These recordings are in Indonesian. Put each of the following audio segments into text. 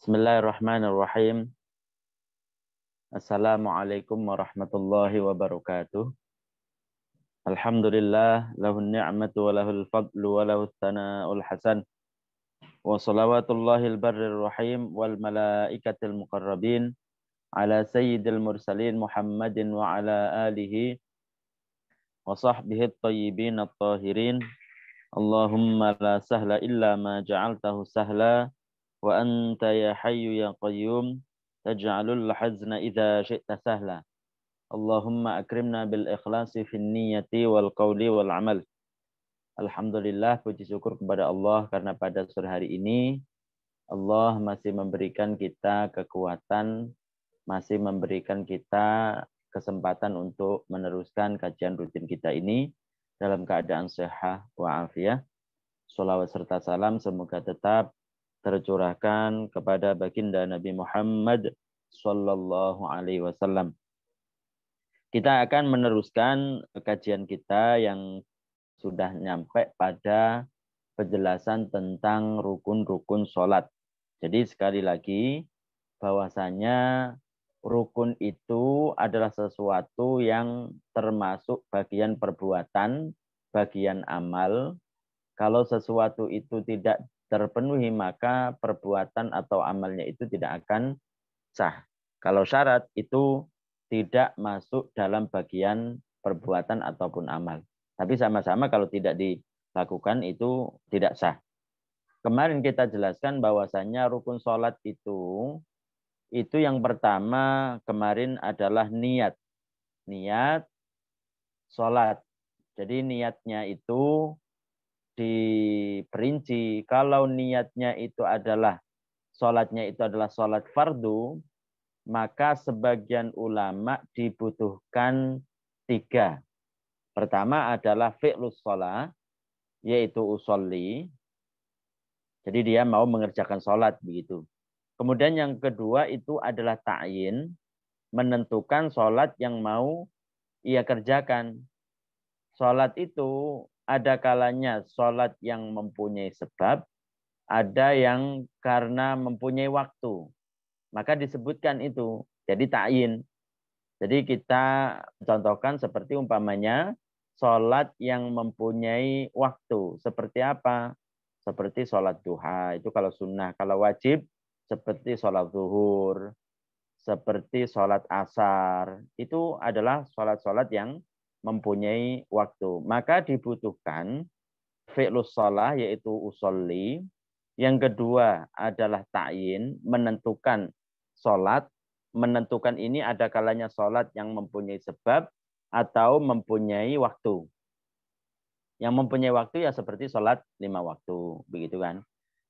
بسم الله الرحمن الرحيم السلام عليكم ورحمة الله وبركاته الحمد لله له النعمة وله الفضل وله الثناء الحسن وصلوات الله البر الرحيم والملائكة المقربين على سيد المرسلين محمد وعلى آله وصحبه الطيبين الطاهرين اللهم لا سهل إلا ما جعلته سهلاً Wa anta ya hayyu ya qayyum taj'alul hazna idza syi'ta sahla. Allahumma akrimna bil ikhlasi fin niyati wal qawli wal amal. Alhamdulillah puji syukur kepada Allah karena pada sore hari ini Allah masih memberikan kita kekuatan, masih memberikan kita kesempatan untuk meneruskan kajian rutin kita ini dalam keadaan sehat wa afiyah. Salawat serta salam semoga tetap tercurahkan kepada baginda Nabi Muhammad Sallallahu Alaihi Wasallam. Kita akan meneruskan kajian kita yang sudah nyampe pada penjelasan tentang rukun-rukun sholat. Jadi sekali lagi, bahwasanya rukun itu adalah sesuatu yang termasuk bagian perbuatan, bagian amal. Kalau sesuatu itu tidak terpenuhi maka perbuatan atau amalnya itu tidak akan sah. Kalau syarat itu tidak masuk dalam bagian perbuatan ataupun amal. Tapi sama-sama kalau tidak dilakukan itu tidak sah. Kemarin kita jelaskan bahwasannya rukun sholat itu itu yang pertama kemarin adalah niat. Niat sholat. Jadi niatnya itu diperinci kalau niatnya itu adalah sholatnya itu adalah sholat fardu, maka sebagian ulama dibutuhkan tiga. Pertama adalah fi'lus sholat, yaitu usolli. Jadi dia mau mengerjakan sholat begitu. Kemudian yang kedua itu adalah ta'yin, menentukan sholat yang mau ia kerjakan. Sholat itu ada kalanya sholat yang mempunyai sebab, ada yang karena mempunyai waktu. Maka disebutkan itu. Jadi ta'in. Jadi kita contohkan seperti umpamanya sholat yang mempunyai waktu. Seperti apa? Seperti sholat duha. Itu kalau sunnah. Kalau wajib, seperti sholat zuhur. Seperti sholat asar. Itu adalah sholat-sholat yang mempunyai waktu. Maka dibutuhkan fi'lus sholah yaitu usolli. Yang kedua adalah ta'yin, menentukan sholat. Menentukan ini ada kalanya sholat yang mempunyai sebab atau mempunyai waktu. Yang mempunyai waktu ya seperti sholat lima waktu, begitu kan.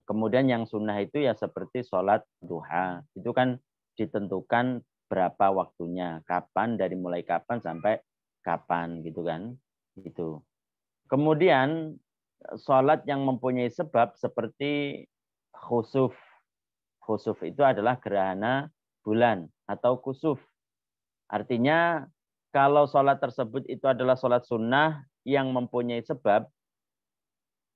Kemudian yang sunnah itu ya seperti sholat duha. Itu kan ditentukan berapa waktunya, kapan, dari mulai kapan sampai kapan gitu kan itu kemudian sholat yang mempunyai sebab seperti khusuf khusuf itu adalah gerhana bulan atau khusuf. artinya kalau sholat tersebut itu adalah sholat sunnah yang mempunyai sebab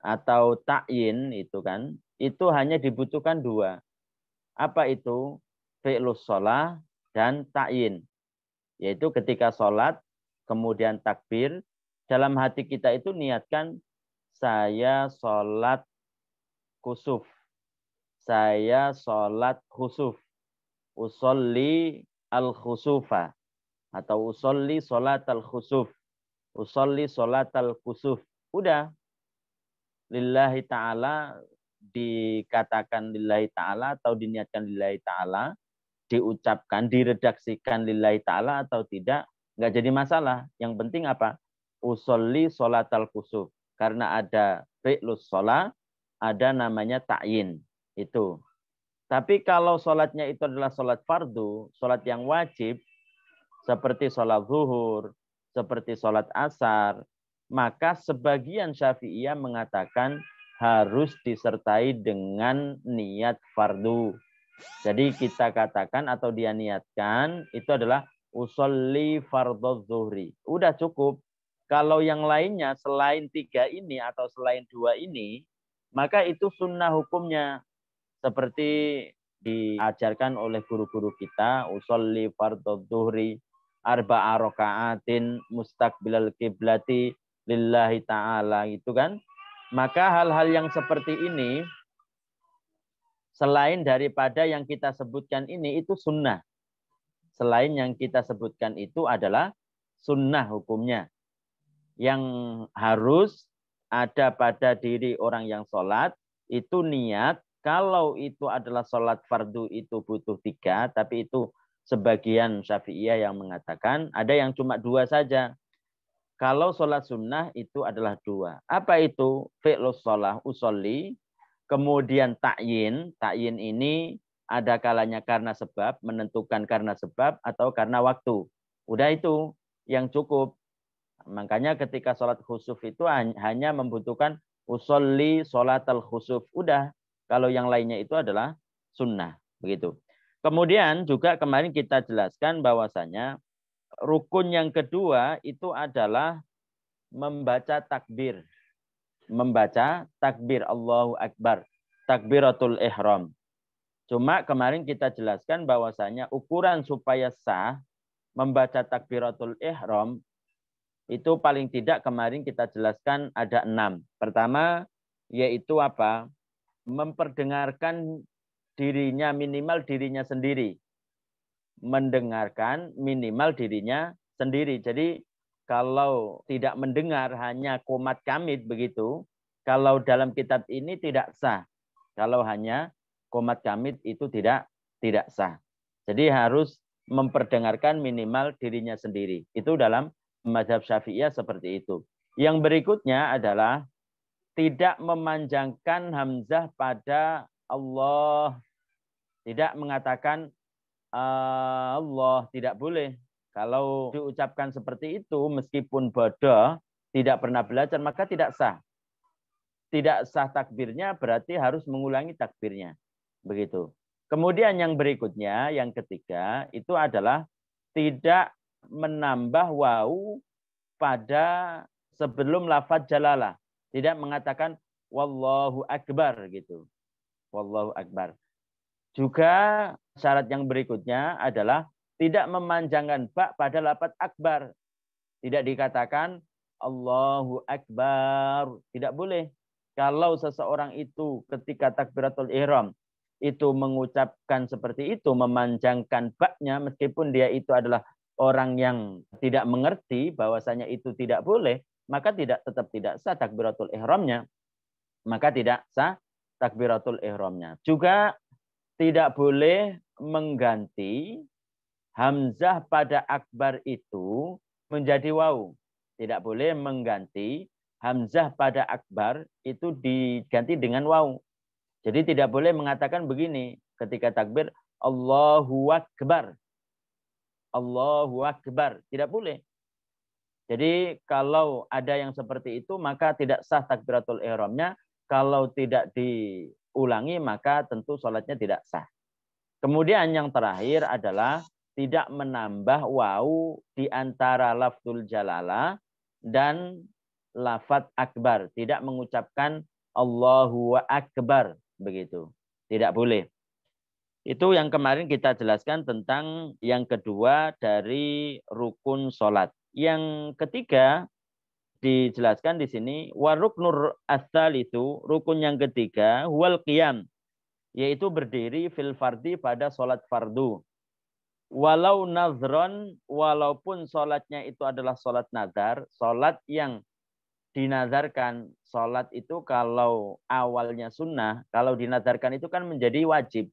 atau takin itu kan itu hanya dibutuhkan dua apa itu fi'lus sholat dan takin? yaitu ketika sholat kemudian takbir, dalam hati kita itu niatkan saya sholat khusuf, saya sholat khusuf, usolli al khusufa atau usolli sholat al khusuf, usolli sholat al khusuf. Udah, lillahi ta'ala dikatakan lillahi ta'ala atau diniatkan lillahi ta'ala, diucapkan, diredaksikan lillahi ta'ala atau tidak, nggak jadi masalah. Yang penting apa? Usolli al kusuf. Karena ada fi'lus sholat, ada namanya ta'yin. Itu. Tapi kalau sholatnya itu adalah sholat fardu, sholat yang wajib, seperti sholat zuhur, seperti sholat asar, maka sebagian syafi'iyah mengatakan harus disertai dengan niat fardu. Jadi kita katakan atau dia niatkan itu adalah usolli fardhu zuhri. Udah cukup. Kalau yang lainnya selain tiga ini atau selain dua ini, maka itu sunnah hukumnya. Seperti diajarkan oleh guru-guru kita, usolli fardhu zuhri arba'a raka'atin mustaqbilal kiblati lillahi ta'ala gitu kan. Maka hal-hal yang seperti ini selain daripada yang kita sebutkan ini itu sunnah selain yang kita sebutkan itu adalah sunnah hukumnya. Yang harus ada pada diri orang yang sholat, itu niat, kalau itu adalah sholat fardu itu butuh tiga, tapi itu sebagian syafi'iyah yang mengatakan, ada yang cuma dua saja. Kalau sholat sunnah itu adalah dua. Apa itu? Fi'lus sholah usolli, kemudian takyin. Takyin ini ada kalanya karena sebab, menentukan karena sebab atau karena waktu. Udah itu yang cukup. Makanya ketika sholat khusuf itu hanya membutuhkan usolli al khusuf. Udah. Kalau yang lainnya itu adalah sunnah. Begitu. Kemudian juga kemarin kita jelaskan bahwasanya rukun yang kedua itu adalah membaca takbir. Membaca takbir Allahu Akbar. Takbiratul ihram Cuma kemarin kita jelaskan bahwasanya ukuran supaya sah membaca takbiratul ihram itu paling tidak kemarin kita jelaskan ada enam. Pertama yaitu apa? Memperdengarkan dirinya minimal dirinya sendiri. Mendengarkan minimal dirinya sendiri. Jadi kalau tidak mendengar hanya komat kamit begitu, kalau dalam kitab ini tidak sah. Kalau hanya komat kamit itu tidak tidak sah. Jadi harus memperdengarkan minimal dirinya sendiri. Itu dalam mazhab Syafi'iyah seperti itu. Yang berikutnya adalah tidak memanjangkan hamzah pada Allah. Tidak mengatakan ah, Allah, tidak boleh. Kalau diucapkan seperti itu meskipun bodoh, tidak pernah belajar maka tidak sah. Tidak sah takbirnya berarti harus mengulangi takbirnya. Begitu. Kemudian yang berikutnya, yang ketiga, itu adalah tidak menambah wau pada sebelum lafaz jalalah. Tidak mengatakan wallahu akbar gitu. Wallahu akbar. Juga syarat yang berikutnya adalah tidak memanjangkan bak pada lapat akbar. Tidak dikatakan Allahu akbar. Tidak boleh. Kalau seseorang itu ketika takbiratul ihram itu mengucapkan seperti itu, memanjangkan baknya meskipun dia itu adalah orang yang tidak mengerti bahwasanya itu tidak boleh, maka tidak tetap tidak sah takbiratul ihramnya. Maka tidak sah takbiratul ihramnya. Juga tidak boleh mengganti hamzah pada akbar itu menjadi wau Tidak boleh mengganti hamzah pada akbar itu diganti dengan wau jadi tidak boleh mengatakan begini ketika takbir Allahu Akbar. Allahu Akbar. Tidak boleh. Jadi kalau ada yang seperti itu maka tidak sah takbiratul ihramnya. Kalau tidak diulangi maka tentu sholatnya tidak sah. Kemudian yang terakhir adalah tidak menambah wau di antara lafzul jalala dan lafat akbar. Tidak mengucapkan Allahu akbar begitu. Tidak boleh. Itu yang kemarin kita jelaskan tentang yang kedua dari rukun solat Yang ketiga dijelaskan di sini waruknur asal itu rukun yang ketiga wal qiyam yaitu berdiri fil fardi pada solat fardu. Walau nazron, walaupun solatnya itu adalah solat nazar, solat yang dinazarkan sholat itu kalau awalnya sunnah, kalau dinadarkan itu kan menjadi wajib.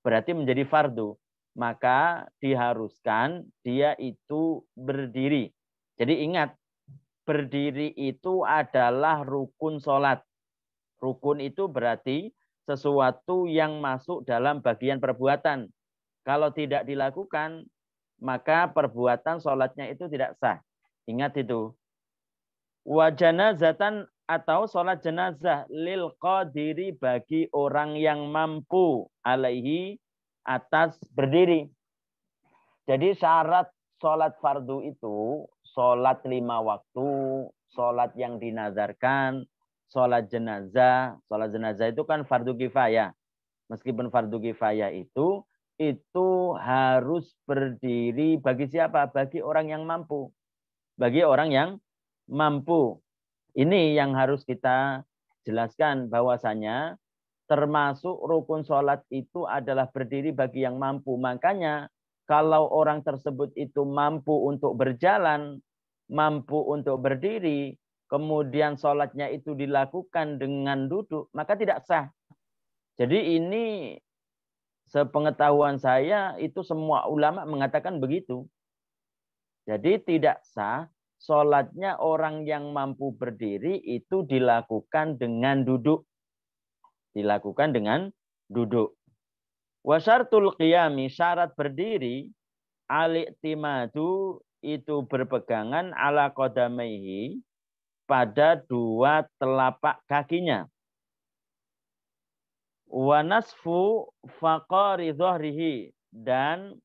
Berarti menjadi fardu. Maka diharuskan dia itu berdiri. Jadi ingat, berdiri itu adalah rukun sholat. Rukun itu berarti sesuatu yang masuk dalam bagian perbuatan. Kalau tidak dilakukan, maka perbuatan sholatnya itu tidak sah. Ingat itu. Wajana zatan atau sholat jenazah lil qadiri bagi orang yang mampu alaihi atas berdiri. Jadi syarat sholat fardu itu sholat lima waktu, sholat yang dinazarkan, sholat jenazah. Sholat jenazah itu kan fardu kifayah. Meskipun fardu kifayah itu, itu harus berdiri bagi siapa? Bagi orang yang mampu. Bagi orang yang mampu. Ini yang harus kita jelaskan bahwasanya termasuk rukun sholat itu adalah berdiri bagi yang mampu. Makanya kalau orang tersebut itu mampu untuk berjalan, mampu untuk berdiri, kemudian sholatnya itu dilakukan dengan duduk, maka tidak sah. Jadi ini sepengetahuan saya itu semua ulama mengatakan begitu. Jadi tidak sah sholatnya orang yang mampu berdiri itu dilakukan dengan duduk. Dilakukan dengan duduk. Wasartul qiyami syarat berdiri aliktimadu itu berpegangan ala kodamehi pada dua telapak kakinya. Wanasfu fakori dan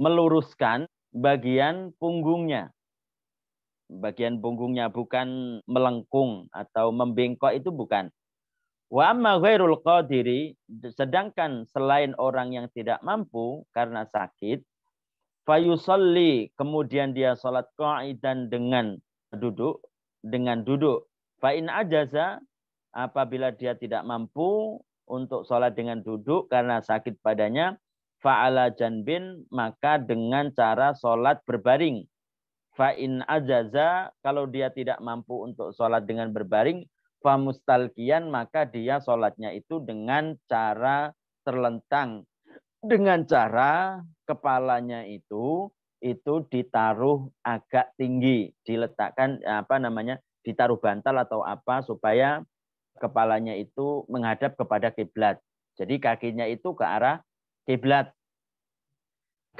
meluruskan bagian punggungnya bagian punggungnya bukan melengkung atau membengkok itu bukan. Wa amma ghairul qadiri sedangkan selain orang yang tidak mampu karena sakit fayusalli kemudian dia salat qa'idan dengan duduk dengan duduk fa in ajaza apabila dia tidak mampu untuk salat dengan duduk karena sakit padanya fa'ala janbin maka dengan cara salat berbaring Fa'in ajaza, kalau dia tidak mampu untuk sholat dengan berbaring, fa mustalkian maka dia sholatnya itu dengan cara terlentang. Dengan cara kepalanya itu itu ditaruh agak tinggi, diletakkan apa namanya, ditaruh bantal atau apa supaya kepalanya itu menghadap kepada kiblat. Jadi kakinya itu ke arah kiblat.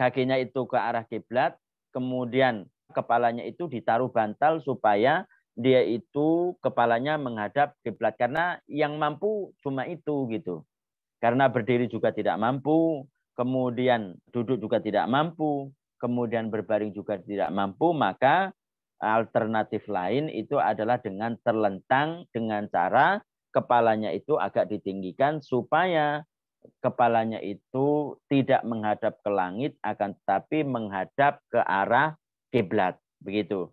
Kakinya itu ke arah kiblat, kemudian kepalanya itu ditaruh bantal supaya dia itu kepalanya menghadap kiblat karena yang mampu cuma itu gitu. Karena berdiri juga tidak mampu, kemudian duduk juga tidak mampu, kemudian berbaring juga tidak mampu, maka alternatif lain itu adalah dengan terlentang dengan cara kepalanya itu agak ditinggikan supaya kepalanya itu tidak menghadap ke langit akan tetapi menghadap ke arah kiblat begitu.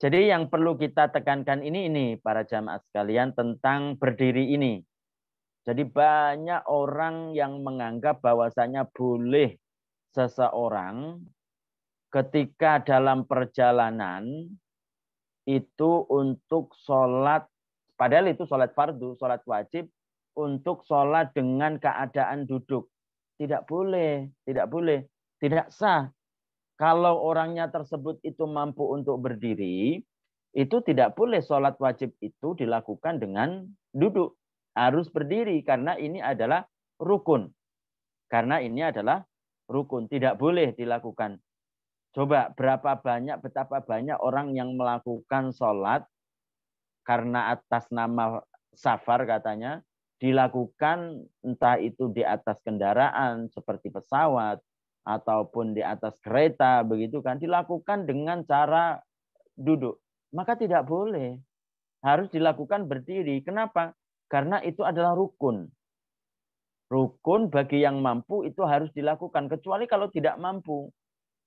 Jadi yang perlu kita tekankan ini ini para jamaah sekalian tentang berdiri ini. Jadi banyak orang yang menganggap bahwasanya boleh seseorang ketika dalam perjalanan itu untuk sholat, padahal itu sholat fardu, sholat wajib, untuk sholat dengan keadaan duduk. Tidak boleh, tidak boleh, tidak sah. Kalau orangnya tersebut itu mampu untuk berdiri, itu tidak boleh sholat wajib itu dilakukan dengan duduk. Harus berdiri karena ini adalah rukun. Karena ini adalah rukun. Tidak boleh dilakukan. Coba berapa banyak, betapa banyak orang yang melakukan sholat karena atas nama safar katanya, dilakukan entah itu di atas kendaraan seperti pesawat, ataupun di atas kereta begitu kan dilakukan dengan cara duduk maka tidak boleh harus dilakukan berdiri kenapa karena itu adalah rukun rukun bagi yang mampu itu harus dilakukan kecuali kalau tidak mampu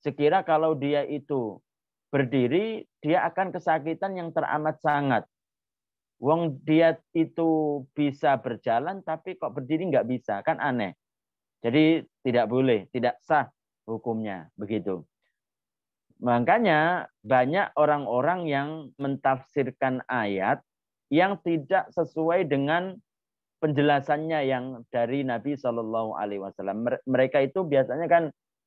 sekira kalau dia itu berdiri dia akan kesakitan yang teramat sangat Wong dia itu bisa berjalan tapi kok berdiri nggak bisa kan aneh. Jadi tidak boleh, tidak sah hukumnya begitu. Makanya banyak orang-orang yang mentafsirkan ayat yang tidak sesuai dengan penjelasannya yang dari Nabi Shallallahu Alaihi Wasallam. Mereka itu biasanya kan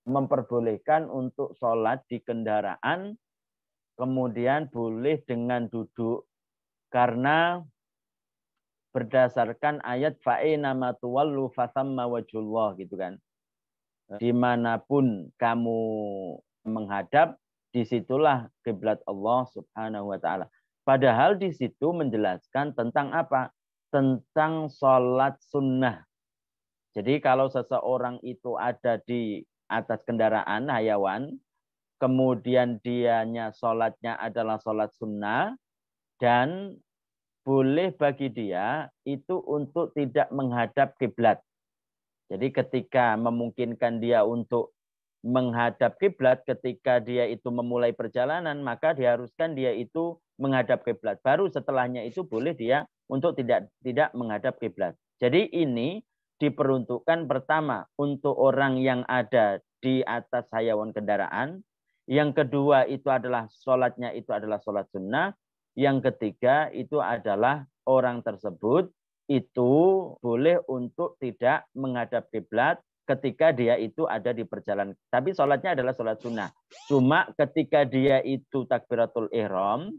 memperbolehkan untuk sholat di kendaraan, kemudian boleh dengan duduk karena berdasarkan ayat nama fa'ina matuwallu fasamma wah gitu kan. Ya. Dimanapun kamu menghadap, disitulah kiblat Allah Subhanahu wa taala. Padahal di situ menjelaskan tentang apa? Tentang sholat sunnah. Jadi kalau seseorang itu ada di atas kendaraan hayawan, kemudian dianya sholatnya adalah sholat sunnah, dan boleh bagi dia itu untuk tidak menghadap kiblat. Jadi ketika memungkinkan dia untuk menghadap kiblat ketika dia itu memulai perjalanan, maka diharuskan dia itu menghadap kiblat. Baru setelahnya itu boleh dia untuk tidak tidak menghadap kiblat. Jadi ini diperuntukkan pertama untuk orang yang ada di atas hayawan kendaraan. Yang kedua itu adalah sholatnya itu adalah sholat sunnah. Yang ketiga itu adalah orang tersebut itu boleh untuk tidak menghadap kiblat ketika dia itu ada di perjalanan. Tapi sholatnya adalah sholat sunnah. Cuma ketika dia itu takbiratul ihram,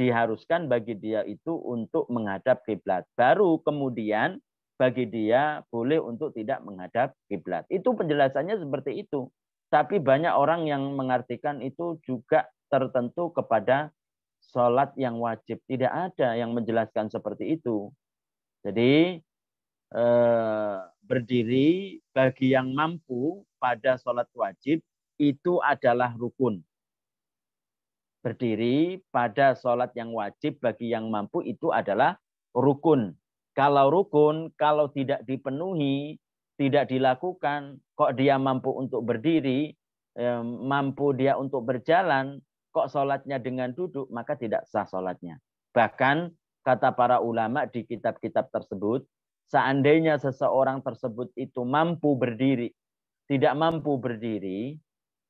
diharuskan bagi dia itu untuk menghadap kiblat. Baru kemudian bagi dia boleh untuk tidak menghadap kiblat. Itu penjelasannya seperti itu. Tapi banyak orang yang mengartikan itu juga tertentu kepada sholat yang wajib. Tidak ada yang menjelaskan seperti itu. Jadi eh, berdiri bagi yang mampu pada sholat wajib itu adalah rukun. Berdiri pada sholat yang wajib bagi yang mampu itu adalah rukun. Kalau rukun, kalau tidak dipenuhi, tidak dilakukan, kok dia mampu untuk berdiri, eh, mampu dia untuk berjalan, kok sholatnya dengan duduk, maka tidak sah sholatnya. Bahkan kata para ulama di kitab-kitab tersebut, seandainya seseorang tersebut itu mampu berdiri, tidak mampu berdiri,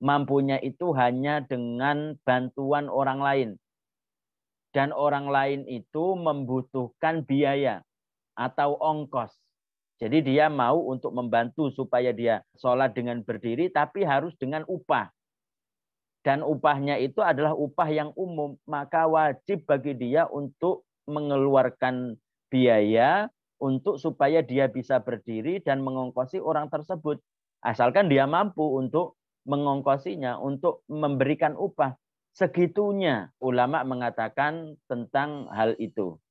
mampunya itu hanya dengan bantuan orang lain. Dan orang lain itu membutuhkan biaya atau ongkos. Jadi dia mau untuk membantu supaya dia sholat dengan berdiri, tapi harus dengan upah dan upahnya itu adalah upah yang umum, maka wajib bagi dia untuk mengeluarkan biaya untuk supaya dia bisa berdiri dan mengongkosi orang tersebut. Asalkan dia mampu untuk mengongkosinya, untuk memberikan upah. Segitunya ulama mengatakan tentang hal itu.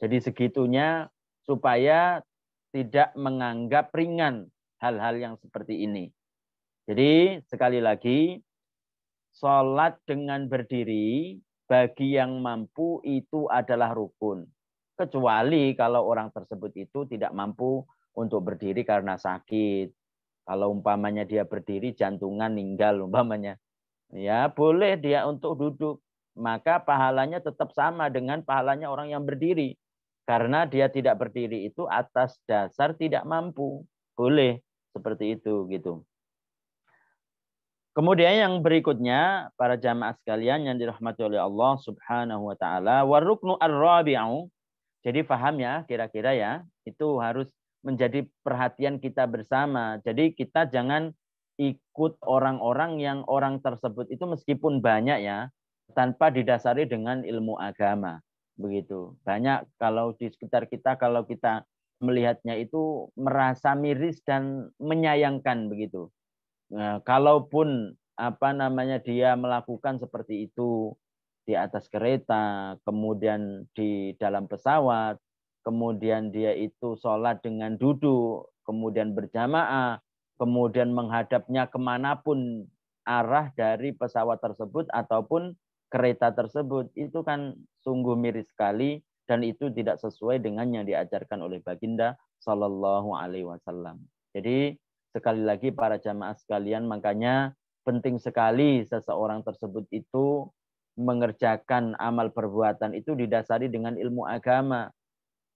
Jadi segitunya supaya tidak menganggap ringan hal-hal yang seperti ini. Jadi sekali lagi Sholat dengan berdiri bagi yang mampu itu adalah rukun. Kecuali kalau orang tersebut itu tidak mampu untuk berdiri karena sakit. Kalau umpamanya dia berdiri jantungan ninggal umpamanya. Ya, boleh dia untuk duduk. Maka pahalanya tetap sama dengan pahalanya orang yang berdiri. Karena dia tidak berdiri itu atas dasar tidak mampu. Boleh seperti itu gitu. Kemudian yang berikutnya para jamaah sekalian yang dirahmati oleh Allah Subhanahu wa taala waruknu ar Jadi faham ya kira-kira ya itu harus menjadi perhatian kita bersama. Jadi kita jangan ikut orang-orang yang orang tersebut itu meskipun banyak ya tanpa didasari dengan ilmu agama. Begitu. Banyak kalau di sekitar kita kalau kita melihatnya itu merasa miris dan menyayangkan begitu Nah, kalaupun apa namanya dia melakukan seperti itu di atas kereta, kemudian di dalam pesawat, kemudian dia itu sholat dengan duduk, kemudian berjamaah, kemudian menghadapnya kemanapun arah dari pesawat tersebut ataupun kereta tersebut, itu kan sungguh miris sekali dan itu tidak sesuai dengan yang diajarkan oleh baginda Shallallahu Alaihi Wasallam. Jadi Sekali lagi para jamaah sekalian, makanya penting sekali seseorang tersebut itu mengerjakan amal perbuatan itu didasari dengan ilmu agama.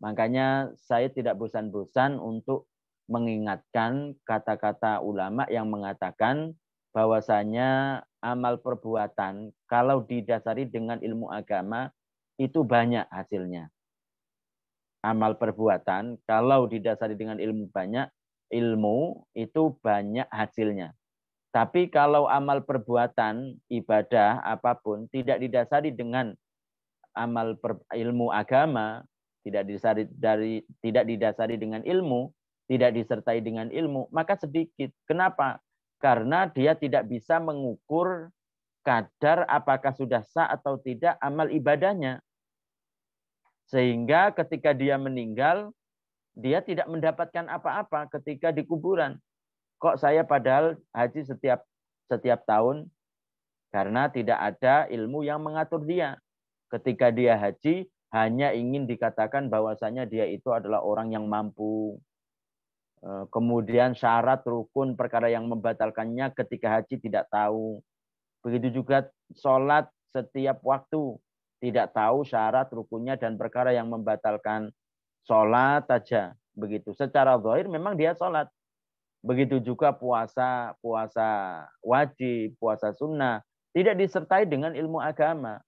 Makanya saya tidak bosan-bosan untuk mengingatkan kata-kata ulama yang mengatakan bahwasanya amal perbuatan kalau didasari dengan ilmu agama itu banyak hasilnya. Amal perbuatan kalau didasari dengan ilmu banyak ilmu itu banyak hasilnya. Tapi kalau amal perbuatan, ibadah apapun tidak didasari dengan amal per, ilmu agama, tidak didasari dari tidak didasari dengan ilmu, tidak disertai dengan ilmu, maka sedikit. Kenapa? Karena dia tidak bisa mengukur kadar apakah sudah sah atau tidak amal ibadahnya. Sehingga ketika dia meninggal, dia tidak mendapatkan apa-apa ketika di kuburan. Kok saya padahal haji setiap setiap tahun karena tidak ada ilmu yang mengatur dia. Ketika dia haji hanya ingin dikatakan bahwasanya dia itu adalah orang yang mampu. E, kemudian syarat rukun perkara yang membatalkannya ketika haji tidak tahu. Begitu juga sholat setiap waktu tidak tahu syarat rukunnya dan perkara yang membatalkan sholat aja begitu. Secara zahir memang dia sholat. Begitu juga puasa, puasa wajib, puasa sunnah. Tidak disertai dengan ilmu agama.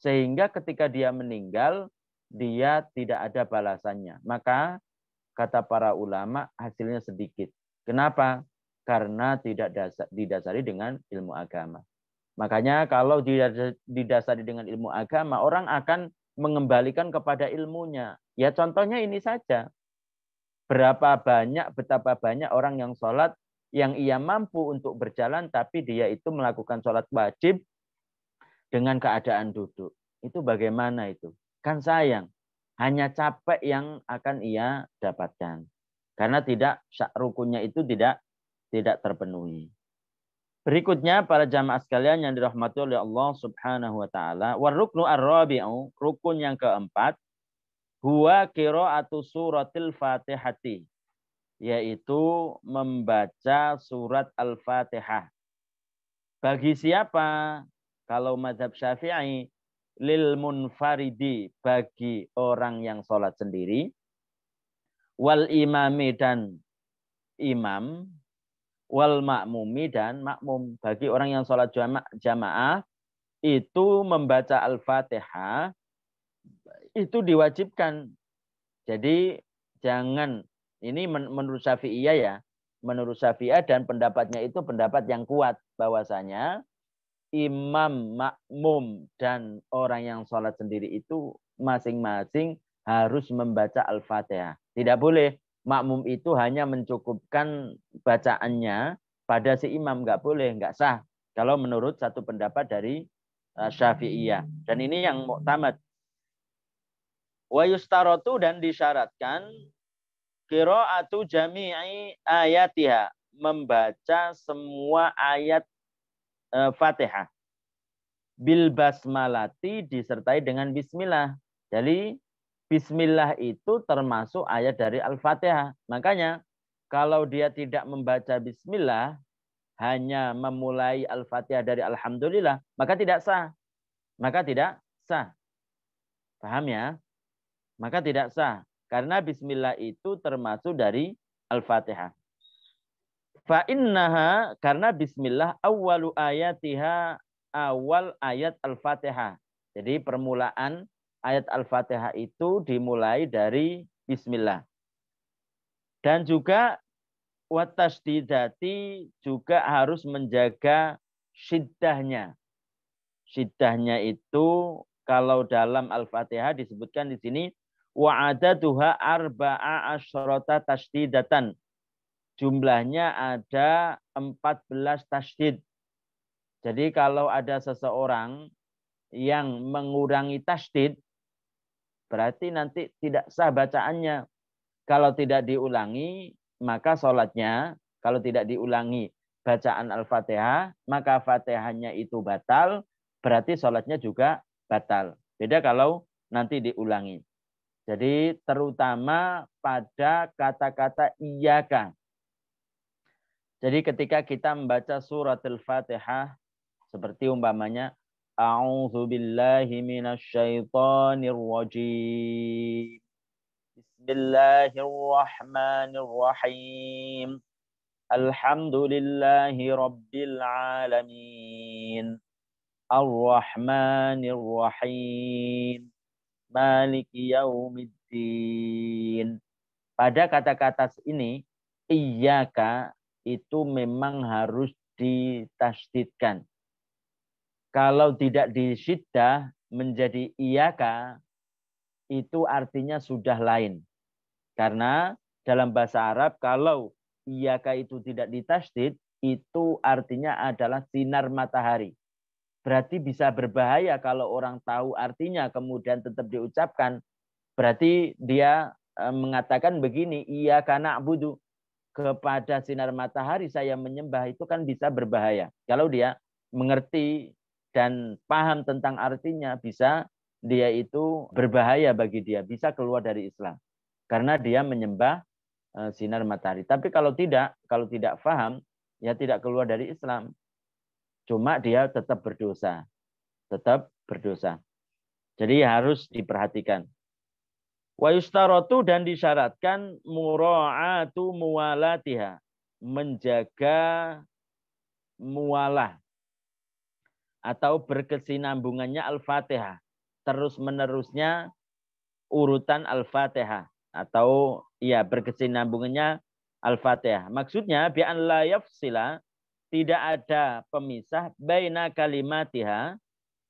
Sehingga ketika dia meninggal, dia tidak ada balasannya. Maka kata para ulama hasilnya sedikit. Kenapa? Karena tidak dasar, didasari dengan ilmu agama. Makanya kalau didasari dengan ilmu agama, orang akan mengembalikan kepada ilmunya. Ya contohnya ini saja. Berapa banyak, betapa banyak orang yang sholat yang ia mampu untuk berjalan, tapi dia itu melakukan sholat wajib dengan keadaan duduk. Itu bagaimana itu? Kan sayang, hanya capek yang akan ia dapatkan. Karena tidak rukunnya itu tidak tidak terpenuhi. Berikutnya para jamaah sekalian yang dirahmati oleh Allah Subhanahu wa taala, waruknu ar rukun yang keempat, Huwa atau suratil Fatihati yaitu membaca surat Al-Fatihah. Bagi siapa? Kalau mazhab Syafi'i lil munfaridi bagi orang yang sholat sendiri wal imami dan imam wal makmumi dan makmum bagi orang yang sholat jamaah itu membaca al-fatihah itu diwajibkan. Jadi jangan ini menurut Syafi'iyah ya, menurut Syafi'iyah dan pendapatnya itu pendapat yang kuat bahwasanya imam, makmum dan orang yang sholat sendiri itu masing-masing harus membaca Al-Fatihah. Tidak boleh makmum itu hanya mencukupkan bacaannya pada si imam nggak boleh nggak sah kalau menurut satu pendapat dari eh, Syafi'iyah dan ini yang muktamad Wa yustarotu dan disyaratkan kiro atu jami'i ayatiha, membaca semua ayat e, Fatihah. Bil basmalati disertai dengan bismillah. Jadi bismillah itu termasuk ayat dari Al-Fatihah. Makanya kalau dia tidak membaca bismillah, hanya memulai Al-Fatihah dari Alhamdulillah, maka tidak sah. Maka tidak sah. Paham ya? maka tidak sah karena bismillah itu termasuk dari Al-Fatihah. Fa innaha karena bismillah awalu ayatiha awal ayat Al-Fatihah. Jadi permulaan ayat Al-Fatihah itu dimulai dari bismillah. Dan juga watasdidati juga harus menjaga syiddahnya. Syiddahnya itu kalau dalam Al-Fatihah disebutkan di sini Wa adaduha arba'a asyarata tasdidatan. Jumlahnya ada 14 tasdid. Jadi kalau ada seseorang yang mengurangi tasdid, berarti nanti tidak sah bacaannya. Kalau tidak diulangi, maka sholatnya, kalau tidak diulangi bacaan Al-Fatihah, maka Fatihahnya itu batal, berarti sholatnya juga batal. Beda kalau nanti diulangi. Jadi terutama pada kata-kata iyaka. Jadi ketika kita membaca surat Al-Fatihah seperti umpamanya A'udzu billahi minasyaitonir rajim. Bismillahirrahmanirrahim. Alhamdulillahi rabbil alamin. Ar-Rahmanir Rahim maliki yaumiddin. Pada kata-kata ini, iyaka itu memang harus ditasdidkan. Kalau tidak disiddah menjadi iyaka, itu artinya sudah lain. Karena dalam bahasa Arab, kalau iyaka itu tidak ditasdid, itu artinya adalah sinar matahari berarti bisa berbahaya kalau orang tahu artinya kemudian tetap diucapkan. Berarti dia e, mengatakan begini, iya karena budu kepada sinar matahari saya menyembah itu kan bisa berbahaya. Kalau dia mengerti dan paham tentang artinya bisa dia itu berbahaya bagi dia, bisa keluar dari Islam. Karena dia menyembah e, sinar matahari. Tapi kalau tidak, kalau tidak paham, ya tidak keluar dari Islam. Cuma dia tetap berdosa. Tetap berdosa. Jadi harus diperhatikan. Wa yustarotu dan disyaratkan mura'atu muwalatiha. Menjaga mualah. Atau berkesinambungannya Al-Fatihah. Terus-menerusnya urutan Al-Fatihah. Atau ya berkesinambungannya Al-Fatihah. Maksudnya bi'an la yafsila tidak ada pemisah baina kalimatiha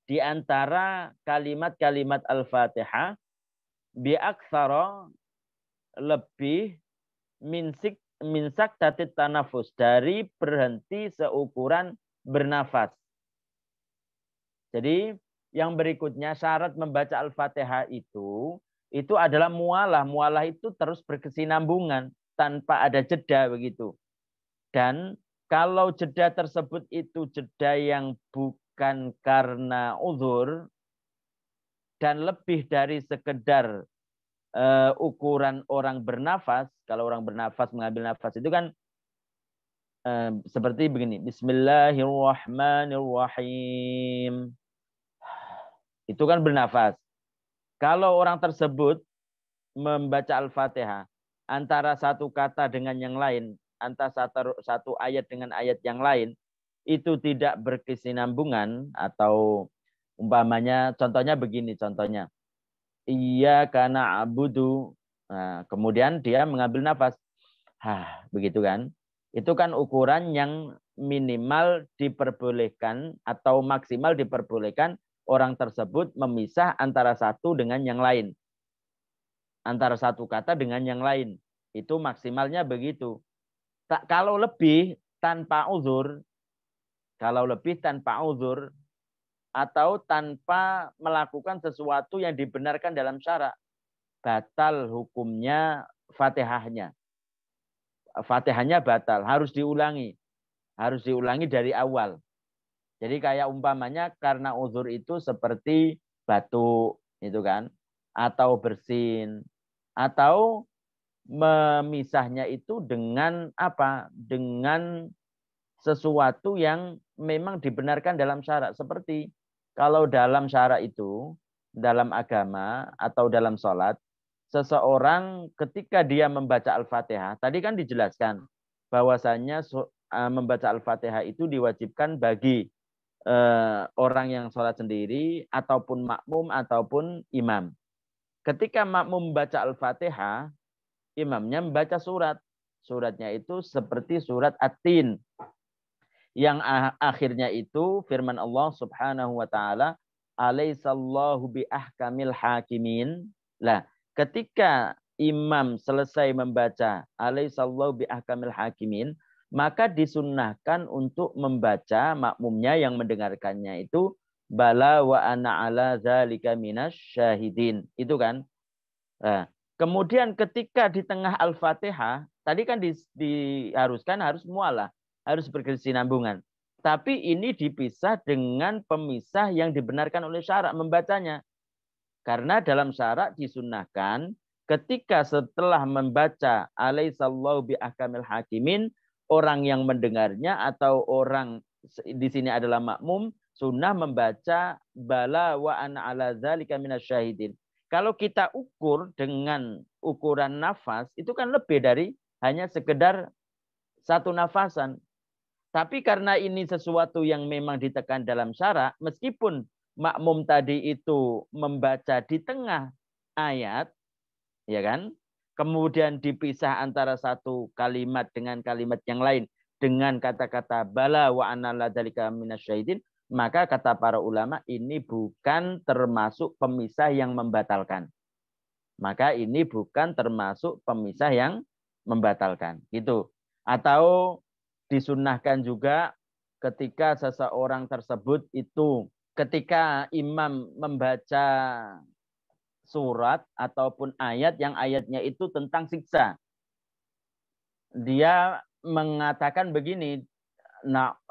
di antara kalimat-kalimat Al-Fatihah bi aksara lebih min sik min saktatit tanafus dari berhenti seukuran bernafas. Jadi yang berikutnya syarat membaca Al-Fatihah itu itu adalah mualah. Mualah itu terus berkesinambungan tanpa ada jeda begitu. Dan kalau jeda tersebut itu jeda yang bukan karena uzur dan lebih dari sekedar uh, ukuran orang bernafas, kalau orang bernafas mengambil nafas itu kan uh, seperti begini, Bismillahirrahmanirrahim. Itu kan bernafas. Kalau orang tersebut membaca Al-Fatihah antara satu kata dengan yang lain antara satu ayat dengan ayat yang lain itu tidak berkesinambungan atau umpamanya contohnya begini contohnya iya karena abudu nah, kemudian dia mengambil nafas Hah, begitu kan? Itu kan ukuran yang minimal diperbolehkan atau maksimal diperbolehkan orang tersebut memisah antara satu dengan yang lain. Antara satu kata dengan yang lain. Itu maksimalnya begitu kalau lebih tanpa uzur, kalau lebih tanpa uzur atau tanpa melakukan sesuatu yang dibenarkan dalam syarak, batal hukumnya Fatihahnya. Fatihahnya batal, harus diulangi. Harus diulangi dari awal. Jadi kayak umpamanya karena uzur itu seperti batu itu kan, atau bersin, atau memisahnya itu dengan apa? Dengan sesuatu yang memang dibenarkan dalam syarak. Seperti kalau dalam syarak itu, dalam agama atau dalam sholat, seseorang ketika dia membaca Al-Fatihah, tadi kan dijelaskan bahwasannya e, membaca Al-Fatihah itu diwajibkan bagi e, orang yang sholat sendiri ataupun makmum ataupun imam. Ketika makmum membaca Al-Fatihah, imamnya membaca surat. Suratnya itu seperti surat atin, Yang ah, akhirnya itu firman Allah Subhanahu wa taala, "Alaisallahu bi hakimin." Lah, ketika imam selesai membaca alaisallahu bi ahkamil hakimin, maka disunnahkan untuk membaca makmumnya yang mendengarkannya itu bala wa ana ala zalika syahidin. Itu kan. Nah, Kemudian ketika di tengah Al-Fatihah, tadi kan diharuskan harus mualah, harus berkesinambungan. Tapi ini dipisah dengan pemisah yang dibenarkan oleh syarak membacanya. Karena dalam syarak disunahkan ketika setelah membaca alaihissallahu bi akamil hakimin, orang yang mendengarnya atau orang di sini adalah makmum, sunnah membaca bala wa ana ala zalika minasyahidin kalau kita ukur dengan ukuran nafas, itu kan lebih dari hanya sekedar satu nafasan. Tapi karena ini sesuatu yang memang ditekan dalam syara, meskipun makmum tadi itu membaca di tengah ayat, ya kan? Kemudian dipisah antara satu kalimat dengan kalimat yang lain dengan kata-kata bala wa dalika minasyahidin, maka kata para ulama ini bukan termasuk pemisah yang membatalkan. Maka ini bukan termasuk pemisah yang membatalkan. Gitu. Atau disunahkan juga ketika seseorang tersebut itu ketika imam membaca surat ataupun ayat yang ayatnya itu tentang siksa. Dia mengatakan begini,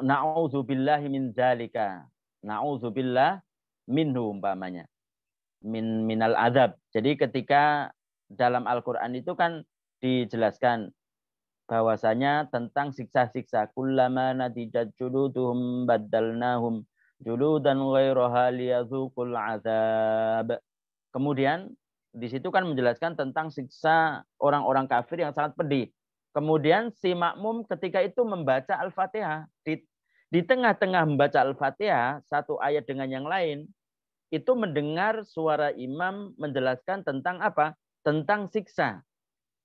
na'udzubillahi min zalika. Na'udzubillah minhu umpamanya. Min minal adab. Jadi ketika dalam Al-Qur'an itu kan dijelaskan bahwasanya tentang siksa-siksa kullama nadijat juluduhum baddalnahum juludan ghairaha liyadzuqul azab. Kemudian di situ kan menjelaskan tentang siksa orang-orang kafir yang sangat pedih. Kemudian si makmum ketika itu membaca Al-Fatihah di tengah-tengah membaca Al-Fatihah satu ayat dengan yang lain itu mendengar suara imam menjelaskan tentang apa? Tentang siksa.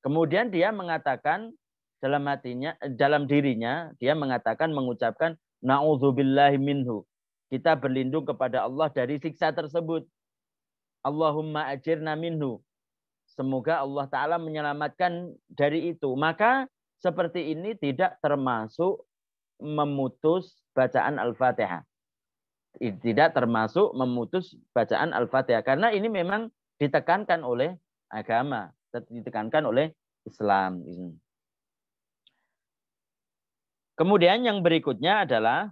Kemudian dia mengatakan dalam hatinya dalam dirinya dia mengatakan mengucapkan naudzubillahi minhu. Kita berlindung kepada Allah dari siksa tersebut. Allahumma ajirna minhu. Semoga Allah Ta'ala menyelamatkan dari itu. Maka seperti ini tidak termasuk memutus bacaan Al-Fatihah. Tidak termasuk memutus bacaan Al-Fatihah. Karena ini memang ditekankan oleh agama. Ditekankan oleh Islam. Kemudian yang berikutnya adalah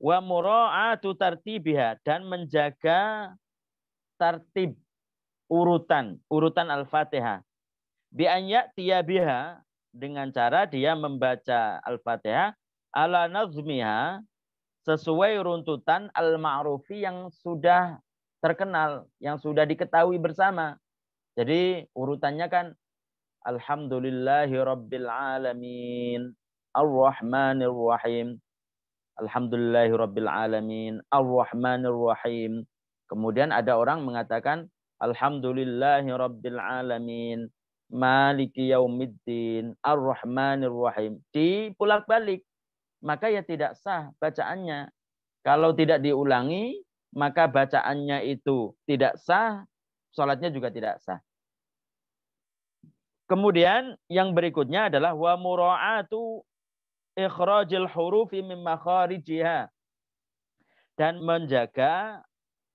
wa mura'atu tartibiha dan menjaga tartib urutan, urutan Al-Fatihah. Bi biha dengan cara dia membaca Al-Fatihah ala nazmiha sesuai runtutan al-ma'rufi yang sudah terkenal, yang sudah diketahui bersama. Jadi urutannya kan Alhamdulillahi Rabbil Alamin Ar-Rahmanir Rahim Alhamdulillahi Rabbil Alamin Ar-Rahmanir Rahim Kemudian ada orang mengatakan Alhamdulillahi Rabbil Alamin. Maliki yaumiddin. Ar-Rahmanir Rahim. Di pulak balik. Maka ya tidak sah bacaannya. Kalau tidak diulangi, maka bacaannya itu tidak sah. Sholatnya juga tidak sah. Kemudian yang berikutnya adalah wa mura'atu ikhrajil hurufi mimma kharijiha dan menjaga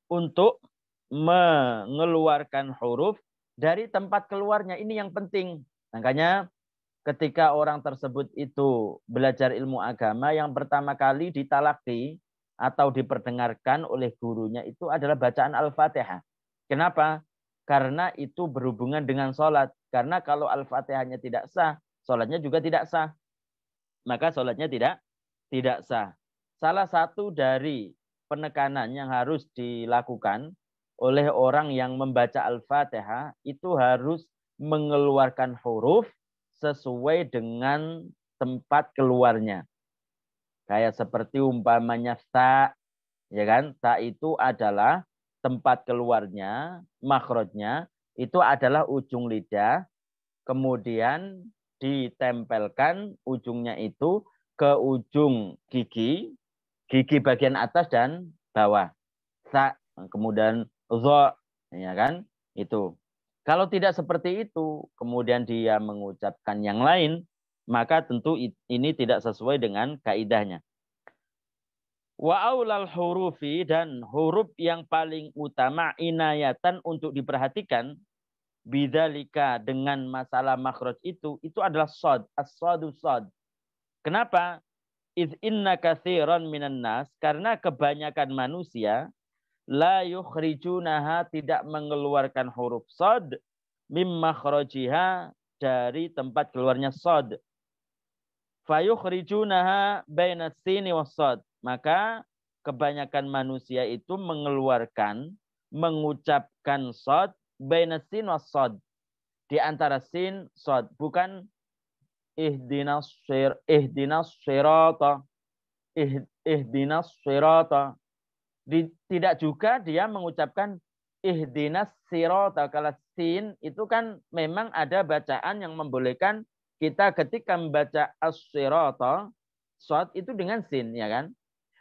untuk mengeluarkan huruf dari tempat keluarnya. Ini yang penting. Makanya ketika orang tersebut itu belajar ilmu agama yang pertama kali ditalaki atau diperdengarkan oleh gurunya itu adalah bacaan Al-Fatihah. Kenapa? Karena itu berhubungan dengan sholat. Karena kalau Al-Fatihahnya tidak sah, sholatnya juga tidak sah. Maka sholatnya tidak tidak sah. Salah satu dari penekanan yang harus dilakukan oleh orang yang membaca Al-Fatihah itu harus mengeluarkan huruf sesuai dengan tempat keluarnya. Kayak seperti umpamanya sa, ya kan? Sa itu adalah tempat keluarnya, makrotnya itu adalah ujung lidah, kemudian ditempelkan ujungnya itu ke ujung gigi, gigi bagian atas dan bawah. Sa, kemudian zo ya kan itu kalau tidak seperti itu kemudian dia mengucapkan yang lain maka tentu ini tidak sesuai dengan kaidahnya wa aulal hurufi dan huruf yang paling utama inayatan untuk diperhatikan bidalika dengan masalah makhraj itu itu adalah sod as sod kenapa iz inna katsiran minan nas karena kebanyakan manusia la yukhrijunaha tidak mengeluarkan huruf sod mimma kharajiha dari tempat keluarnya sod. Fayukhrijunaha baina sini wasod. Maka kebanyakan manusia itu mengeluarkan, mengucapkan sod baina sin wasod. Di antara sin, sod. Bukan ihdinas ihdinas syirata. ihdinas syirata di, tidak juga dia mengucapkan ihdinas sirota sin itu kan memang ada bacaan yang membolehkan kita ketika membaca as-sirata itu dengan sin ya kan.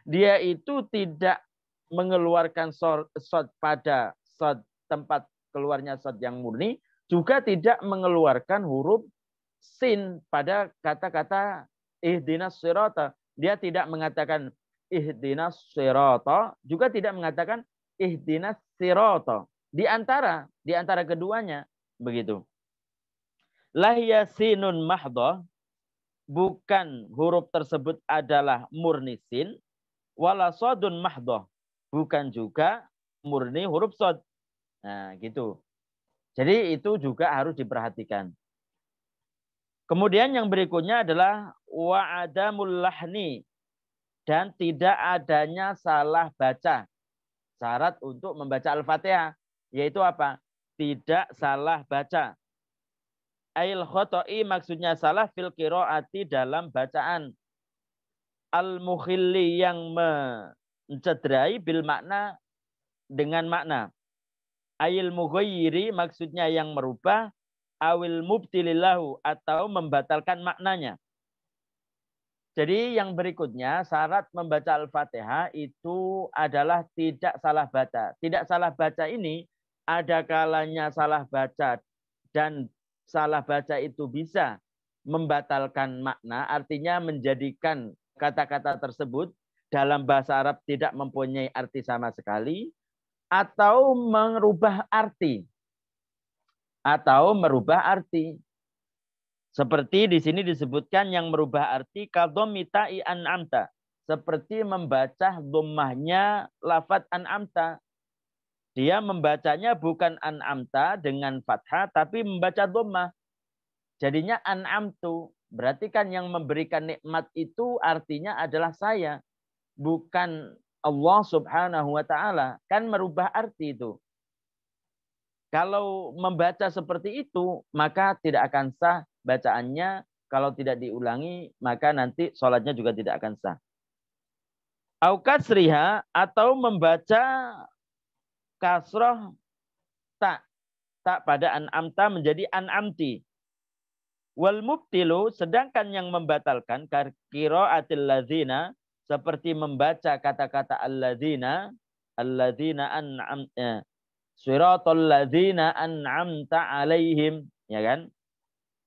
Dia itu tidak mengeluarkan sod pada sod tempat keluarnya sod yang murni juga tidak mengeluarkan huruf sin pada kata-kata ihdinas sirata. Dia tidak mengatakan ihdinas sirata juga tidak mengatakan ihdinas sirata di antara di antara keduanya begitu lahya sinun mahdha bukan huruf tersebut adalah murni sin wala sadun mahdha bukan juga murni huruf sad nah gitu jadi itu juga harus diperhatikan Kemudian yang berikutnya adalah wa'adamul lahni dan tidak adanya salah baca. Syarat untuk membaca Al-Fatihah yaitu apa? Tidak salah baca. Ail khotoi maksudnya salah fil kiroati dalam bacaan. Al-mukhilli yang mencederai bil makna dengan makna. Ail mughayyiri maksudnya yang merubah awil mubtililahu atau membatalkan maknanya. Jadi yang berikutnya syarat membaca Al-Fatihah itu adalah tidak salah baca. Tidak salah baca ini ada kalanya salah baca dan salah baca itu bisa membatalkan makna, artinya menjadikan kata-kata tersebut dalam bahasa Arab tidak mempunyai arti sama sekali atau merubah arti. Atau merubah arti. Seperti di sini disebutkan yang merubah arti kadomitai an'amta. Seperti membaca domahnya lafat an'amta. Dia membacanya bukan an'amta dengan fathah, tapi membaca domah. Jadinya an'amtu. Berarti kan yang memberikan nikmat itu artinya adalah saya. Bukan Allah subhanahu wa ta'ala. Kan merubah arti itu. Kalau membaca seperti itu, maka tidak akan sah bacaannya kalau tidak diulangi maka nanti sholatnya juga tidak akan sah. Aukat sriha atau membaca kasroh tak tak pada an'amta menjadi an'amti. Wal mubtilu sedangkan yang membatalkan atil lazina seperti membaca kata-kata alladzina alladzina an'am eh, suratul ladzina an'amta alaihim ya kan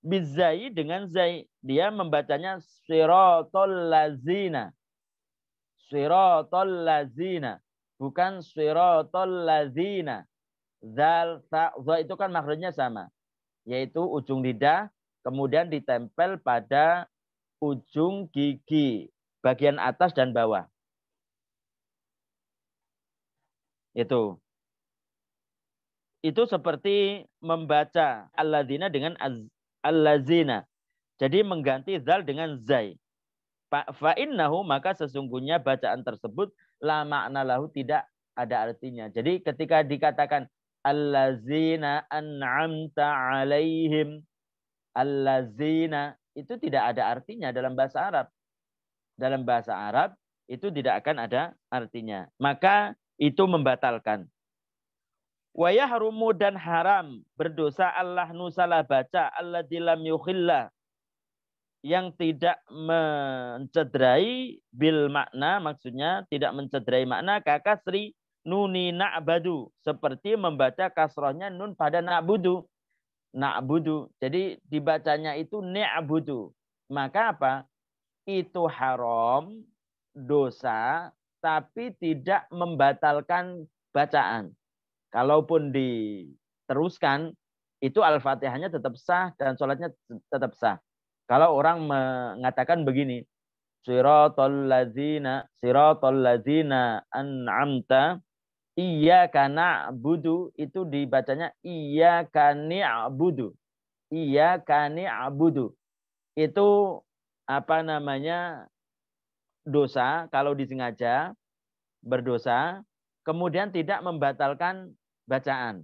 bizai dengan zai. Dia membacanya sirotol lazina. Sirotol lazina. Bukan sirotol lazina. Zal, fa, za itu kan makhrajnya sama. Yaitu ujung lidah kemudian ditempel pada ujung gigi bagian atas dan bawah. Itu. Itu seperti membaca alladzina dengan az allazina. Jadi mengganti zal dengan zai. Fa innahu maka sesungguhnya bacaan tersebut la makna lahu tidak ada artinya. Jadi ketika dikatakan allazina an'amta alaihim allazina itu tidak ada artinya dalam bahasa Arab. Dalam bahasa Arab itu tidak akan ada artinya. Maka itu membatalkan. Wayahrumu dan haram berdosa Allah nusalah baca Allah dilam yukhillah yang tidak mencederai bil makna maksudnya tidak mencederai makna kakak Sri nuni na'badu seperti membaca kasrohnya nun pada nak nak na'budu jadi dibacanya itu ni'budu maka apa itu haram dosa tapi tidak membatalkan bacaan Kalaupun diteruskan, itu Al-Fatihahnya tetap sah dan sholatnya tetap sah. Kalau orang mengatakan begini, Siratul lazina, siratul lazina an'amta karena budu itu dibacanya iya kani abudu, iya kani abudu, Itu apa namanya dosa kalau disengaja berdosa Kemudian tidak membatalkan bacaan.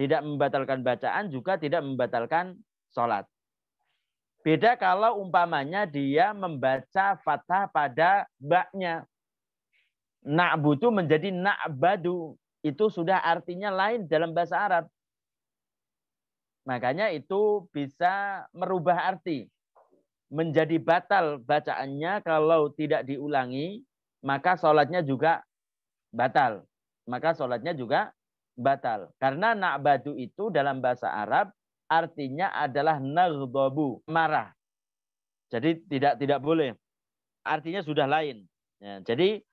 Tidak membatalkan bacaan juga tidak membatalkan sholat. Beda kalau umpamanya dia membaca fathah pada baknya. Na'budu menjadi na'badu. Itu sudah artinya lain dalam bahasa Arab. Makanya itu bisa merubah arti. Menjadi batal bacaannya kalau tidak diulangi, maka sholatnya juga batal. Maka sholatnya juga batal. Karena na'badu itu dalam bahasa Arab artinya adalah naghdabu, marah. Jadi tidak tidak boleh. Artinya sudah lain. Ya, jadi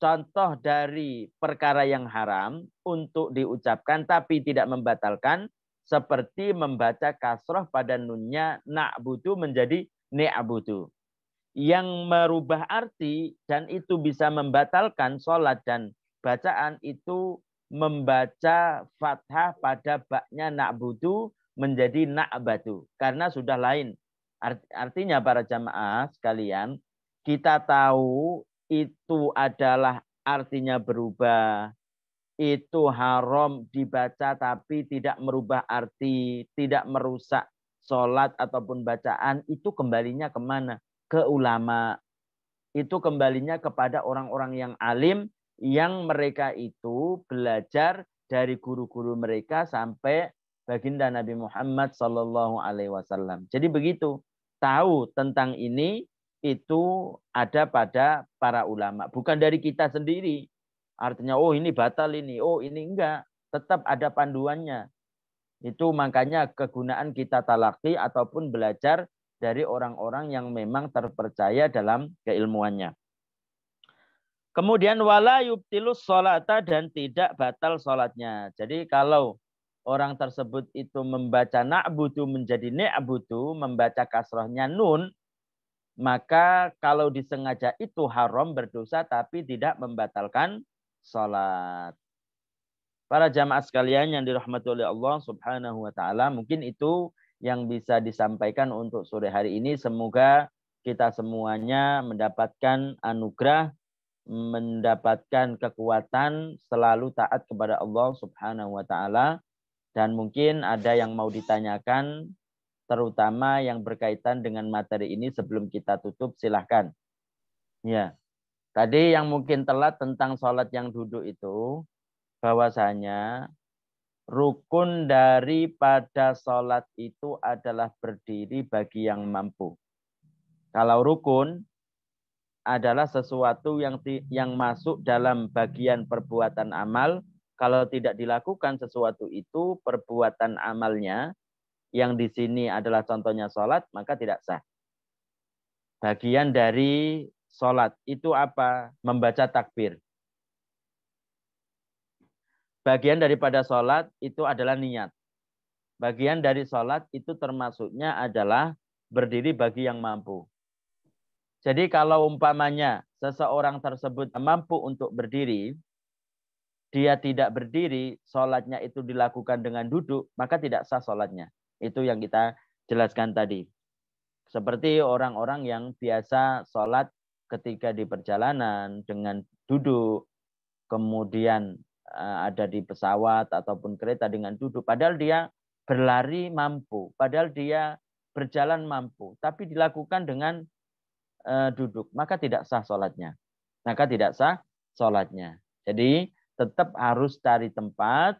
contoh dari perkara yang haram untuk diucapkan tapi tidak membatalkan seperti membaca kasroh pada nunnya na'budu menjadi ne'abudu yang merubah arti dan itu bisa membatalkan sholat dan bacaan itu membaca fathah pada baknya nak na'budu menjadi nak batu karena sudah lain. Artinya para jamaah sekalian, kita tahu itu adalah artinya berubah. Itu haram dibaca tapi tidak merubah arti, tidak merusak sholat ataupun bacaan. Itu kembalinya kemana? ke ulama. Itu kembalinya kepada orang-orang yang alim yang mereka itu belajar dari guru-guru mereka sampai baginda Nabi Muhammad Shallallahu Alaihi Wasallam. Jadi begitu tahu tentang ini itu ada pada para ulama, bukan dari kita sendiri. Artinya oh ini batal ini, oh ini enggak, tetap ada panduannya. Itu makanya kegunaan kita talaki ataupun belajar dari orang-orang yang memang terpercaya dalam keilmuannya. Kemudian wala yubtilus solata dan tidak batal solatnya. Jadi kalau orang tersebut itu membaca na'budu menjadi ne'budu, membaca kasrohnya nun, maka kalau disengaja itu haram berdosa tapi tidak membatalkan solat. Para jamaah sekalian yang dirahmati oleh Allah subhanahu wa ta'ala, mungkin itu yang bisa disampaikan untuk sore hari ini. Semoga kita semuanya mendapatkan anugerah, mendapatkan kekuatan selalu taat kepada Allah Subhanahu wa taala dan mungkin ada yang mau ditanyakan terutama yang berkaitan dengan materi ini sebelum kita tutup silahkan. Ya. Tadi yang mungkin telat tentang sholat yang duduk itu bahwasanya rukun daripada sholat itu adalah berdiri bagi yang mampu. Kalau rukun adalah sesuatu yang yang masuk dalam bagian perbuatan amal, kalau tidak dilakukan sesuatu itu perbuatan amalnya yang di sini adalah contohnya sholat, maka tidak sah. Bagian dari sholat itu apa? Membaca takbir. Bagian daripada sholat itu adalah niat. Bagian dari sholat itu termasuknya adalah berdiri bagi yang mampu. Jadi kalau umpamanya seseorang tersebut mampu untuk berdiri, dia tidak berdiri, sholatnya itu dilakukan dengan duduk, maka tidak sah sholatnya. Itu yang kita jelaskan tadi. Seperti orang-orang yang biasa sholat ketika di perjalanan dengan duduk, kemudian Eh, ada di pesawat ataupun kereta dengan duduk. Padahal dia berlari mampu, padahal dia berjalan mampu, tapi dilakukan dengan eh, duduk, maka tidak sah sholatnya. Maka tidak sah sholatnya. Jadi tetap harus cari tempat,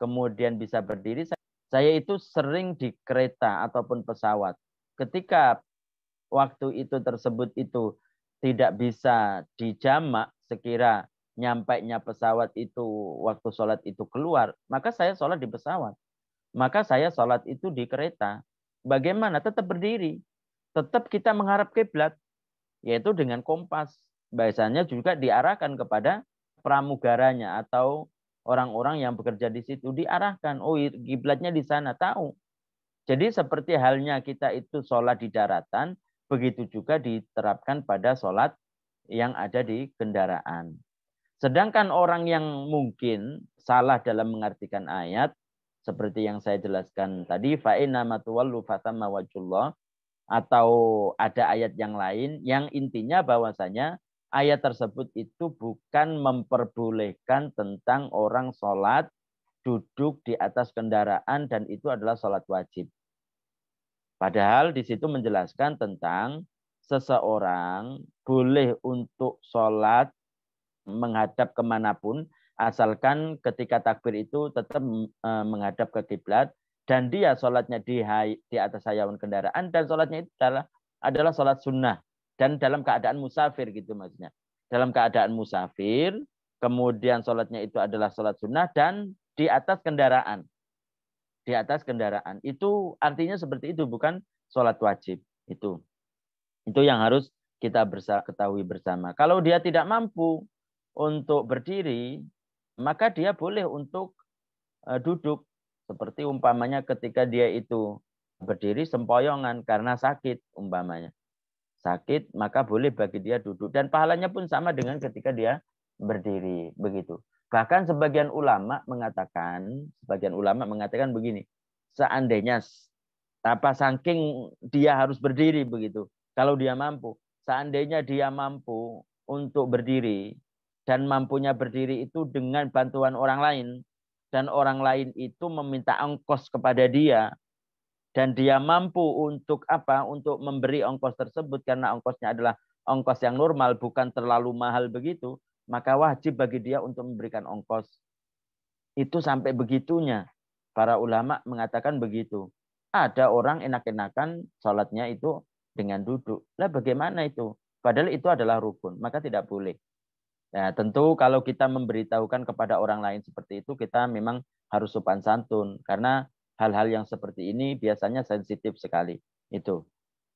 kemudian bisa berdiri. Saya itu sering di kereta ataupun pesawat. Ketika waktu itu tersebut itu tidak bisa dijamak sekira nyampainya pesawat itu waktu sholat itu keluar, maka saya sholat di pesawat. Maka saya sholat itu di kereta. Bagaimana? Tetap berdiri. Tetap kita mengharap kiblat, yaitu dengan kompas. Biasanya juga diarahkan kepada pramugaranya atau orang-orang yang bekerja di situ diarahkan. Oh, kiblatnya di sana tahu. Jadi seperti halnya kita itu sholat di daratan, begitu juga diterapkan pada sholat yang ada di kendaraan. Sedangkan orang yang mungkin salah dalam mengartikan ayat seperti yang saya jelaskan tadi fa atau ada ayat yang lain yang intinya bahwasanya ayat tersebut itu bukan memperbolehkan tentang orang sholat duduk di atas kendaraan dan itu adalah sholat wajib. Padahal di situ menjelaskan tentang seseorang boleh untuk sholat menghadap kemanapun, asalkan ketika takbir itu tetap e, menghadap ke kiblat dan dia sholatnya di, di atas hayawan kendaraan dan sholatnya itu adalah adalah sholat sunnah dan dalam keadaan musafir gitu maksudnya. Dalam keadaan musafir, kemudian sholatnya itu adalah sholat sunnah dan di atas kendaraan. Di atas kendaraan. Itu artinya seperti itu, bukan sholat wajib. Itu. Itu yang harus kita bersa ketahui bersama. Kalau dia tidak mampu, untuk berdiri, maka dia boleh untuk eh, duduk. Seperti umpamanya ketika dia itu berdiri sempoyongan karena sakit umpamanya. Sakit maka boleh bagi dia duduk dan pahalanya pun sama dengan ketika dia berdiri begitu. Bahkan sebagian ulama mengatakan, sebagian ulama mengatakan begini, seandainya apa saking dia harus berdiri begitu. Kalau dia mampu, seandainya dia mampu untuk berdiri, dan mampunya berdiri itu dengan bantuan orang lain dan orang lain itu meminta ongkos kepada dia dan dia mampu untuk apa untuk memberi ongkos tersebut karena ongkosnya adalah ongkos yang normal bukan terlalu mahal begitu maka wajib bagi dia untuk memberikan ongkos itu sampai begitunya para ulama mengatakan begitu ada orang enak-enakan sholatnya itu dengan duduk lah bagaimana itu padahal itu adalah rukun maka tidak boleh Ya, tentu kalau kita memberitahukan kepada orang lain seperti itu, kita memang harus sopan santun karena hal-hal yang seperti ini biasanya sensitif sekali. Itu.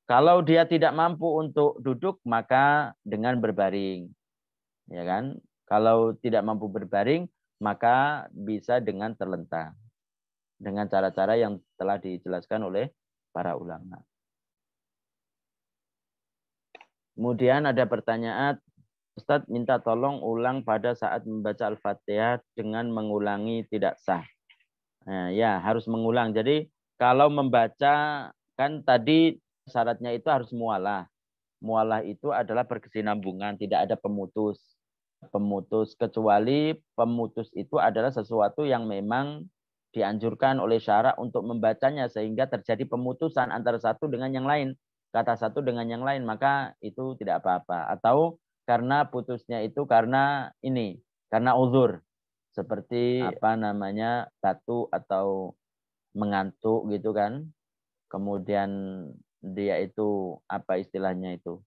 Kalau dia tidak mampu untuk duduk, maka dengan berbaring. Ya kan? Kalau tidak mampu berbaring, maka bisa dengan terlentang. Dengan cara-cara yang telah dijelaskan oleh para ulama. Kemudian ada pertanyaan, Ustadz minta tolong ulang pada saat membaca Al-Fatihah dengan mengulangi tidak sah. Nah, ya, harus mengulang. Jadi kalau membaca kan tadi syaratnya itu harus mualah. Mualah itu adalah berkesinambungan, tidak ada pemutus. Pemutus kecuali pemutus itu adalah sesuatu yang memang dianjurkan oleh syarak untuk membacanya sehingga terjadi pemutusan antara satu dengan yang lain, kata satu dengan yang lain, maka itu tidak apa-apa. Atau karena putusnya itu karena ini, karena uzur. Seperti iya. apa namanya batu atau mengantuk gitu kan. Kemudian dia itu apa istilahnya itu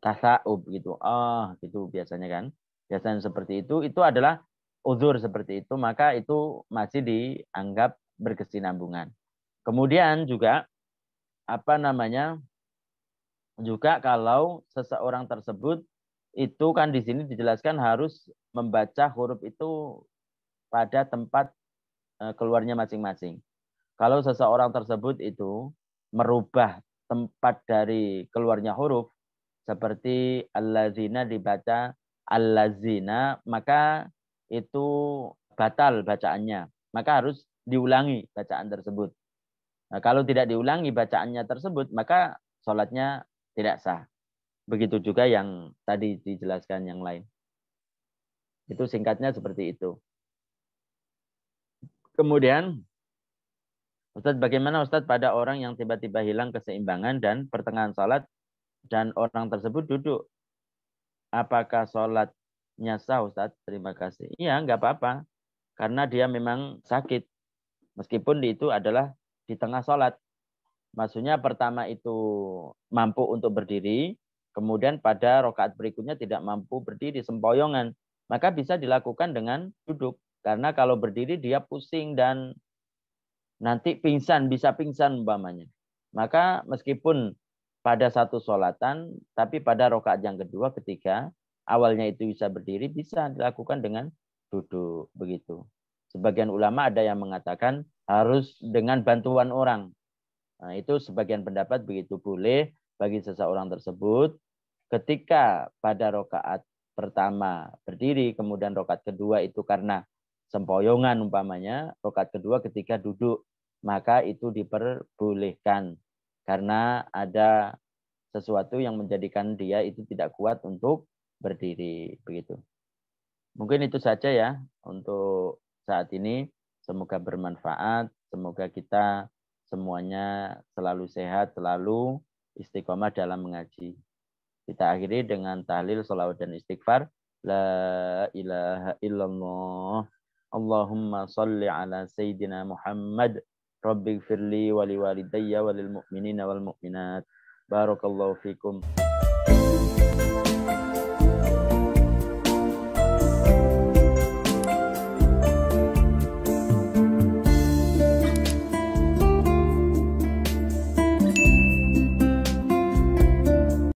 tasaub gitu. Ah, oh, gitu biasanya kan. Biasanya seperti itu itu adalah uzur seperti itu, maka itu masih dianggap berkesinambungan. Kemudian juga apa namanya? Juga kalau seseorang tersebut itu kan di sini dijelaskan harus membaca huruf itu pada tempat eh, keluarnya masing-masing. Kalau seseorang tersebut itu merubah tempat dari keluarnya huruf seperti al-lazina dibaca al-lazina, maka itu batal bacaannya. Maka harus diulangi bacaan tersebut. Nah, kalau tidak diulangi bacaannya tersebut maka sholatnya tidak sah. Begitu juga yang tadi dijelaskan yang lain. Itu singkatnya seperti itu. Kemudian, Ustadz bagaimana Ustadz pada orang yang tiba-tiba hilang keseimbangan dan pertengahan salat dan orang tersebut duduk? Apakah salatnya sah Ustadz? Terima kasih. Iya, nggak apa-apa. Karena dia memang sakit. Meskipun itu adalah di tengah salat. Maksudnya pertama itu mampu untuk berdiri, Kemudian pada rokaat berikutnya tidak mampu berdiri sempoyongan, maka bisa dilakukan dengan duduk. Karena kalau berdiri dia pusing dan nanti pingsan, bisa pingsan umpamanya. Maka meskipun pada satu solatan, tapi pada rokaat yang kedua, ketiga, awalnya itu bisa berdiri, bisa dilakukan dengan duduk begitu. Sebagian ulama ada yang mengatakan harus dengan bantuan orang. Nah, itu sebagian pendapat begitu boleh bagi seseorang tersebut ketika pada rokaat pertama berdiri, kemudian rokaat kedua itu karena sempoyongan umpamanya, rokaat kedua ketika duduk, maka itu diperbolehkan karena ada sesuatu yang menjadikan dia itu tidak kuat untuk berdiri begitu. Mungkin itu saja ya untuk saat ini. Semoga bermanfaat, semoga kita semuanya selalu sehat, selalu istiqomah dalam mengaji. Kita akhiri dengan tahlil, salawat, dan istighfar. La ilaha illallah. Allahumma salli ala Sayyidina Muhammad. rabbighfirli gfirli wali walidayya walil mu'minina wal mu'minat. Barakallahu fikum.